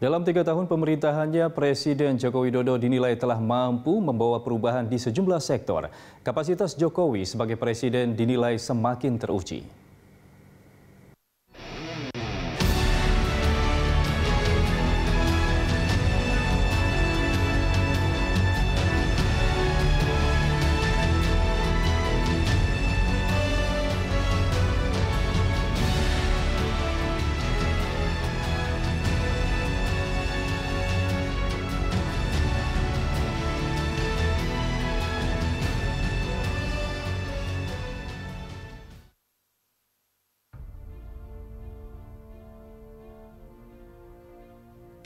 Dalam tiga tahun pemerintahannya, Presiden Joko Widodo dinilai telah mampu membawa perubahan di sejumlah sektor. Kapasitas Jokowi sebagai presiden dinilai semakin teruji.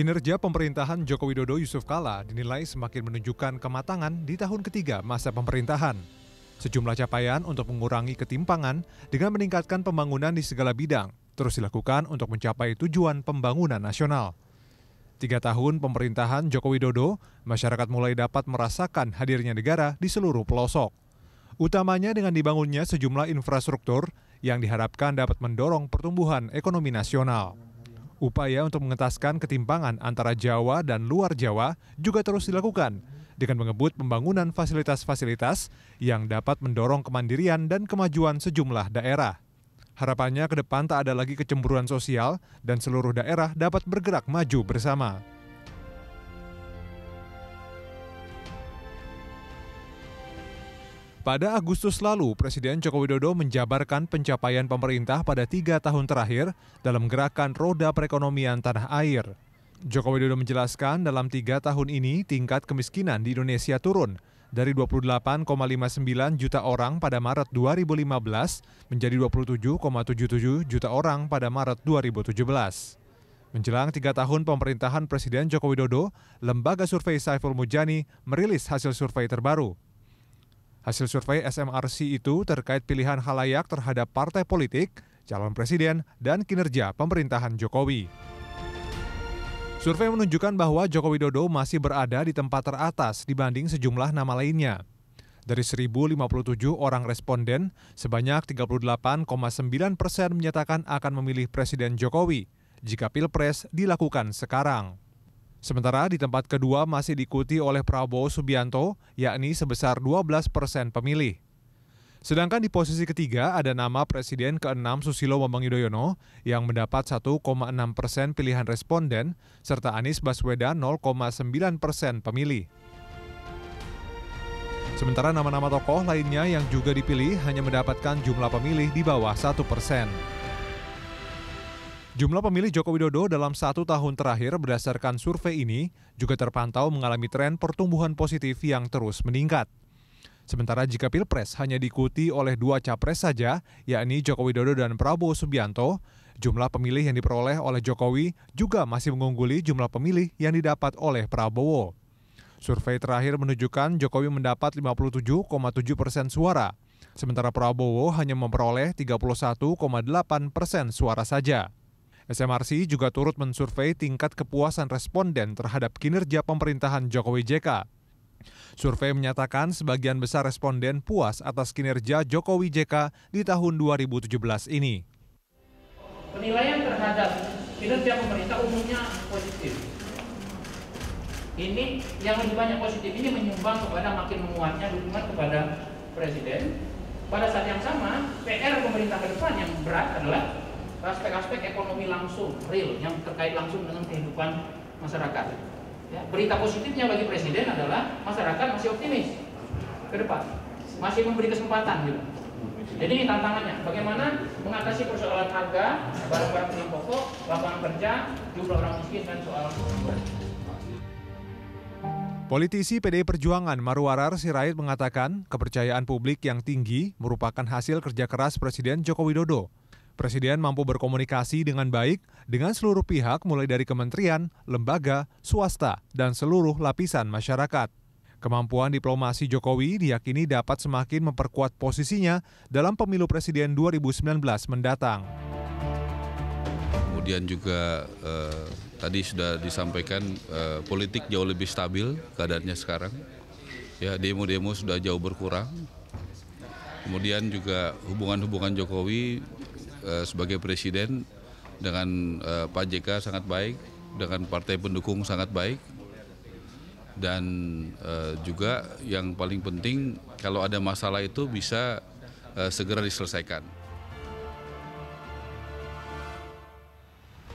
Kinerja pemerintahan Joko Widodo Yusuf Kala dinilai semakin menunjukkan kematangan di tahun ketiga masa pemerintahan. Sejumlah capaian untuk mengurangi ketimpangan dengan meningkatkan pembangunan di segala bidang terus dilakukan untuk mencapai tujuan pembangunan nasional. Tiga tahun pemerintahan Joko Widodo, masyarakat mulai dapat merasakan hadirnya negara di seluruh pelosok. Utamanya dengan dibangunnya sejumlah infrastruktur yang diharapkan dapat mendorong pertumbuhan ekonomi nasional. Upaya untuk mengentaskan ketimpangan antara Jawa dan luar Jawa juga terus dilakukan dengan mengebut pembangunan fasilitas-fasilitas yang dapat mendorong kemandirian dan kemajuan sejumlah daerah. Harapannya ke depan tak ada lagi kecemburuan sosial dan seluruh daerah dapat bergerak maju bersama. Pada Agustus lalu, Presiden Joko Widodo menjabarkan pencapaian pemerintah pada tiga tahun terakhir dalam gerakan roda perekonomian tanah air. Joko Widodo menjelaskan dalam tiga tahun ini tingkat kemiskinan di Indonesia turun dari 28,59 juta orang pada Maret 2015 menjadi 27,77 juta orang pada Maret 2017. Menjelang tiga tahun pemerintahan Presiden Joko Widodo, lembaga survei Saiful Mujani merilis hasil survei terbaru. Hasil survei SMRC itu terkait pilihan halayak terhadap partai politik, calon presiden, dan kinerja pemerintahan Jokowi. Survei menunjukkan bahwa Joko Widodo masih berada di tempat teratas dibanding sejumlah nama lainnya. Dari 1.057 orang responden, sebanyak 38,9 persen menyatakan akan memilih Presiden Jokowi jika Pilpres dilakukan sekarang. Sementara di tempat kedua masih diikuti oleh Prabowo Subianto, yakni sebesar 12 persen pemilih. Sedangkan di posisi ketiga ada nama Presiden ke-6 Susilo Bambang Yudhoyono yang mendapat 1,6 persen pilihan responden, serta Anies Baswedan 0,9 persen pemilih. Sementara nama-nama tokoh lainnya yang juga dipilih hanya mendapatkan jumlah pemilih di bawah 1 persen. Jumlah pemilih Joko Widodo dalam satu tahun terakhir berdasarkan survei ini juga terpantau mengalami tren pertumbuhan positif yang terus meningkat. Sementara jika Pilpres hanya diikuti oleh dua capres saja, yakni Joko Widodo dan Prabowo Subianto, jumlah pemilih yang diperoleh oleh Jokowi juga masih mengungguli jumlah pemilih yang didapat oleh Prabowo. Survei terakhir menunjukkan Jokowi mendapat 57,7 persen suara, sementara Prabowo hanya memperoleh 31,8 persen suara saja. SMRC juga turut mensurvei tingkat kepuasan responden terhadap kinerja pemerintahan Jokowi JK. Survei menyatakan sebagian besar responden puas atas kinerja Jokowi JK di tahun 2017 ini. Penilaian terhadap kinerja pemerintah umumnya positif. Ini yang lebih banyak positif ini menyumbang kepada makin menguatnya dukungan kepada presiden. Pada saat yang sama, PR pemerintah ke depan yang berat adalah aspek-aspek ekonomi langsung real yang terkait langsung dengan kehidupan masyarakat. Ya, berita positifnya bagi presiden adalah masyarakat masih optimis ke depan, masih memberi kesempatan gitu. Jadi ini tantangannya, bagaimana mengatasi persoalan harga, barang-barang yang pokok, lapangan kerja, jumlah orang miskin dan soal Politisi PDI Perjuangan Marwarar Sirait mengatakan kepercayaan publik yang tinggi merupakan hasil kerja keras Presiden Joko Widodo Presiden mampu berkomunikasi dengan baik dengan seluruh pihak mulai dari kementerian, lembaga, swasta, dan seluruh lapisan masyarakat. Kemampuan diplomasi Jokowi diyakini dapat semakin memperkuat posisinya dalam pemilu presiden 2019 mendatang. Kemudian juga eh, tadi sudah disampaikan eh, politik jauh lebih stabil keadaannya sekarang. Ya, demo-demo sudah jauh berkurang. Kemudian juga hubungan-hubungan Jokowi Eh, sebagai presiden dengan eh, Pak JK sangat baik, dengan partai pendukung sangat baik, dan eh, juga yang paling penting kalau ada masalah itu bisa segera diselesaikan.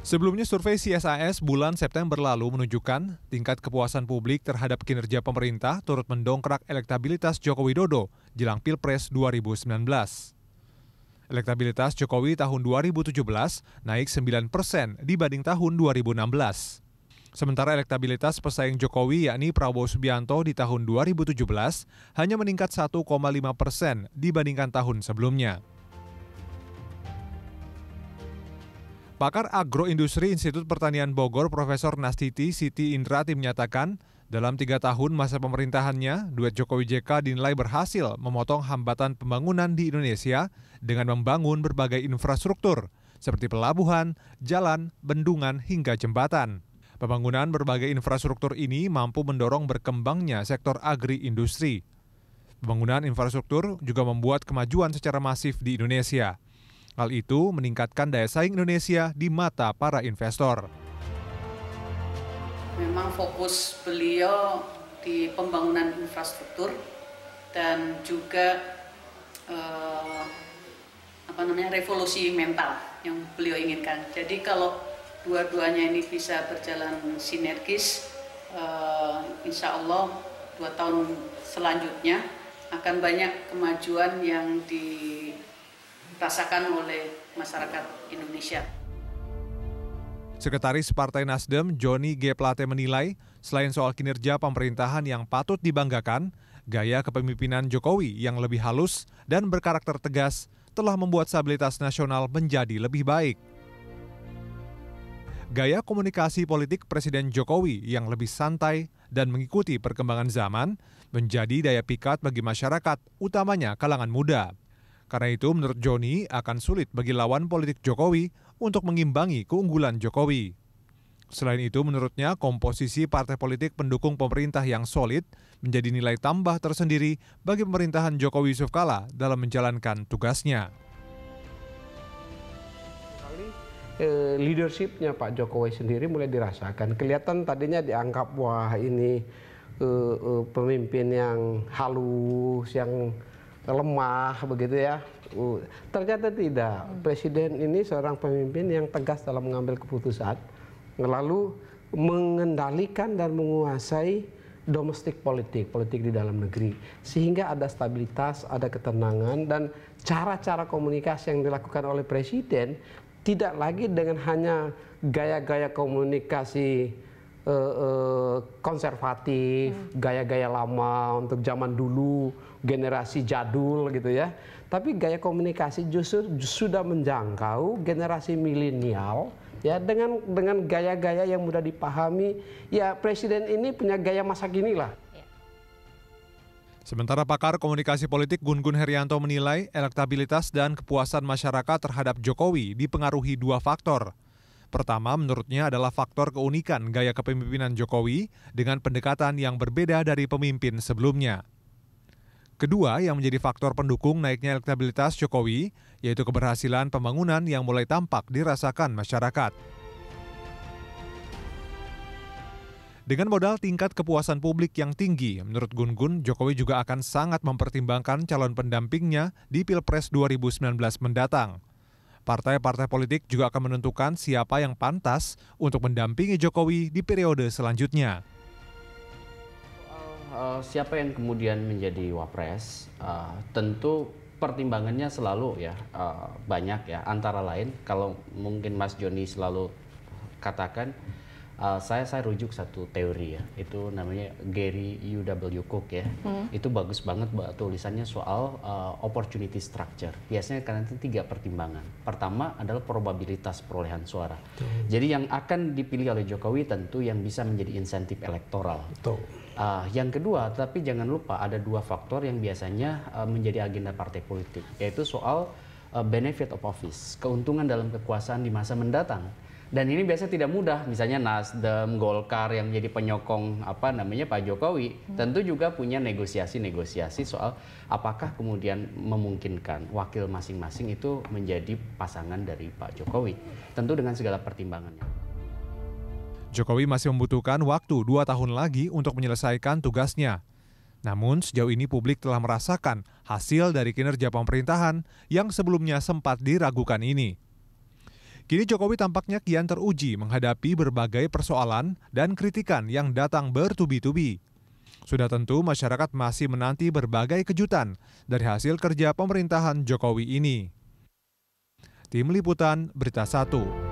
Sebelumnya survei CSIS bulan September lalu menunjukkan tingkat kepuasan publik terhadap kinerja pemerintah turut mendongkrak elektabilitas Joko Widodo jelang Pilpres 2019. Elektabilitas Jokowi tahun 2017 naik 9 persen dibanding tahun 2016. Sementara elektabilitas pesaing Jokowi yakni Prabowo Subianto di tahun 2017 hanya meningkat 1,5 persen dibandingkan tahun sebelumnya. Pakar Agroindustri Institut Pertanian Bogor Profesor Nastiti Siti Indrati menyatakan, dalam tiga tahun masa pemerintahannya, duet Jokowi JK dinilai berhasil memotong hambatan pembangunan di Indonesia dengan membangun berbagai infrastruktur seperti pelabuhan, jalan, bendungan, hingga jembatan. Pembangunan berbagai infrastruktur ini mampu mendorong berkembangnya sektor agri-industri. Pembangunan infrastruktur juga membuat kemajuan secara masif di Indonesia. Hal itu meningkatkan daya saing Indonesia di mata para investor memang fokus beliau di pembangunan infrastruktur dan juga eh, apa namanya revolusi mental yang beliau inginkan. Jadi kalau dua-duanya ini bisa berjalan sinergis, eh, insya Allah dua tahun selanjutnya akan banyak kemajuan yang dirasakan oleh masyarakat Indonesia. Sekretaris Partai Nasdem Joni G. Plate menilai, selain soal kinerja pemerintahan yang patut dibanggakan, gaya kepemimpinan Jokowi yang lebih halus dan berkarakter tegas telah membuat stabilitas nasional menjadi lebih baik. Gaya komunikasi politik Presiden Jokowi yang lebih santai dan mengikuti perkembangan zaman menjadi daya pikat bagi masyarakat, utamanya kalangan muda. Karena itu, menurut Joni, akan sulit bagi lawan politik Jokowi untuk mengimbangi keunggulan Jokowi. Selain itu, menurutnya komposisi partai politik pendukung pemerintah yang solid menjadi nilai tambah tersendiri bagi pemerintahan Jokowi Yusuf Kala dalam menjalankan tugasnya. Eh, leadershipnya Pak Jokowi sendiri mulai dirasakan. Kelihatan tadinya dianggap wah ini uh, uh, pemimpin yang halus, yang lemah begitu ya. Uh, ternyata tidak. Presiden ini seorang pemimpin yang tegas dalam mengambil keputusan, lalu mengendalikan dan menguasai domestik politik, politik di dalam negeri. Sehingga ada stabilitas, ada ketenangan dan cara-cara komunikasi yang dilakukan oleh presiden tidak lagi dengan hanya gaya-gaya komunikasi uh, konservatif, hmm. gaya-gaya hmm. lama untuk zaman dulu, generasi jadul gitu ya. Tapi gaya komunikasi justru sudah menjangkau generasi milenial ya dengan dengan gaya-gaya yang mudah dipahami. Ya presiden ini punya gaya masa kini lah. Ya. Sementara pakar komunikasi politik Gun Gun Herianto menilai elektabilitas dan kepuasan masyarakat terhadap Jokowi dipengaruhi dua faktor, Pertama, menurutnya adalah faktor keunikan gaya kepemimpinan Jokowi dengan pendekatan yang berbeda dari pemimpin sebelumnya. Kedua, yang menjadi faktor pendukung naiknya elektabilitas Jokowi, yaitu keberhasilan pembangunan yang mulai tampak dirasakan masyarakat. Dengan modal tingkat kepuasan publik yang tinggi, menurut Gun Gun, Jokowi juga akan sangat mempertimbangkan calon pendampingnya di Pilpres 2019 mendatang. Partai-partai politik juga akan menentukan siapa yang pantas untuk mendampingi Jokowi di periode selanjutnya. Eh, siapa yang kemudian menjadi wapres, eh, tentu pertimbangannya selalu ya eh, banyak ya. Antara lain kalau mungkin Mas Joni selalu katakan uh, saya saya rujuk satu teori ya itu namanya Gary U. UW Cook ya hmm. itu bagus banget mbak tulisannya soal uh, opportunity structure biasanya karena itu tiga pertimbangan pertama adalah probabilitas perolehan suara Betul. jadi yang akan dipilih oleh Jokowi tentu yang bisa menjadi insentif elektoral Betul. Uh, yang kedua, tapi jangan lupa ada dua faktor yang biasanya uh, menjadi agenda partai politik, yaitu soal uh, benefit of office, keuntungan dalam kekuasaan di masa mendatang dan ini biasanya tidak mudah, misalnya Nasdem, Golkar yang menjadi penyokong apa namanya Pak Jokowi, hmm. tentu juga punya negosiasi-negosiasi soal apakah kemudian memungkinkan wakil masing-masing itu menjadi pasangan dari Pak Jokowi. Tentu dengan segala pertimbangannya. Jokowi masih membutuhkan waktu dua tahun lagi untuk menyelesaikan tugasnya. Namun sejauh ini publik telah merasakan hasil dari kinerja pemerintahan yang sebelumnya sempat diragukan ini. Kini Jokowi tampaknya kian teruji menghadapi berbagai persoalan dan kritikan yang datang bertubi-tubi. Sudah tentu masyarakat masih menanti berbagai kejutan dari hasil kerja pemerintahan Jokowi ini. Tim Liputan Berita 1